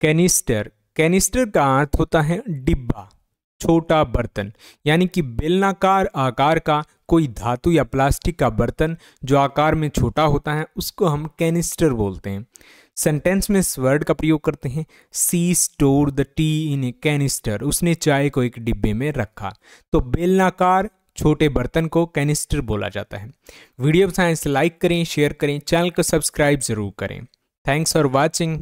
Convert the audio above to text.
canister canister का अर्थ होता है डिब्बा छोटा बर्तन यानी कि बेलनाकार आकार का कोई धातु या प्लास्टिक का बर्तन जो आकार में छोटा होता है उसको हम कैनिस्टर बोलते हैं सेंटेंस में इस वर्ड का प्रयोग करते हैं she store the tea in a canister उसने चाय को एक डिब्बे में रखा तो बेलनाकार छोटे बर्तन को कैनिस्टर बोला जाता है वीडियो साइंस तो लाइक करें शेयर करें चैनल को सब्सक्राइब जरूर करें थैंक्स फॉर वॉचिंग